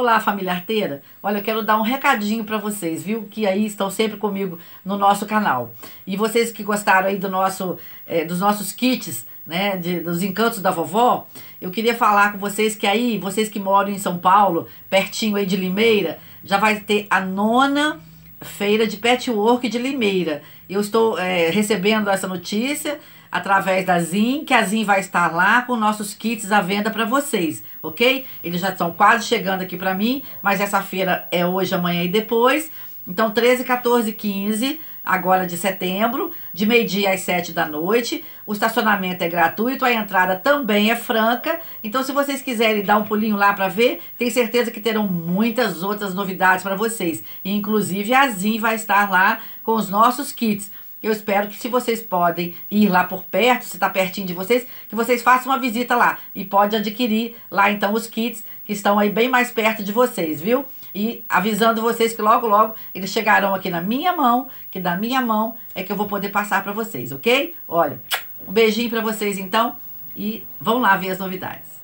Olá, família arteira. Olha, eu quero dar um recadinho para vocês, viu? Que aí estão sempre comigo no nosso canal. E vocês que gostaram aí do nosso, é, dos nossos kits, né? De, dos encantos da vovó, eu queria falar com vocês que aí, vocês que moram em São Paulo, pertinho aí de Limeira, já vai ter a nona feira de patchwork de Limeira. Eu estou é, recebendo essa notícia através da Zin, que a Zin vai estar lá com nossos kits à venda para vocês, ok? Eles já estão quase chegando aqui para mim, mas essa feira é hoje, amanhã e depois. Então, 13, 14, 15, agora de setembro, de meio-dia às 7 da noite. O estacionamento é gratuito, a entrada também é franca. Então, se vocês quiserem dar um pulinho lá para ver, tenho certeza que terão muitas outras novidades para vocês. Inclusive, a Zin vai estar lá com os nossos kits. Eu espero que se vocês podem ir lá por perto, se está pertinho de vocês, que vocês façam uma visita lá e pode adquirir lá então os kits que estão aí bem mais perto de vocês, viu? E avisando vocês que logo, logo eles chegarão aqui na minha mão, que da minha mão é que eu vou poder passar para vocês, ok? Olha, um beijinho para vocês então e vão lá ver as novidades.